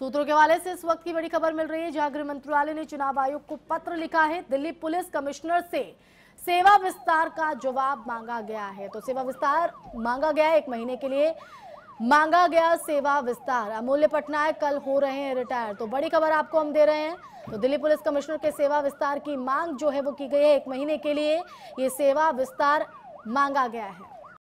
सूत्रों के हवाले से इस वक्त की बड़ी खबर मिल रही है जहां गृह मंत्रालय ने चुनाव आयोग को पत्र लिखा है दिल्ली पुलिस कमिश्नर से सेवा विस्तार का जवाब मांगा गया है तो सेवा विस्तार मांगा गया एक महीने के लिए मांगा गया सेवा विस्तार अमूल्य पटनायक कल हो रहे हैं रिटायर तो बड़ी खबर आपको हम दे रहे हैं तो दिल्ली पुलिस कमिश्नर के सेवा विस्तार की मांग जो है वो की गई है एक महीने के लिए ये सेवा विस्तार मांगा गया है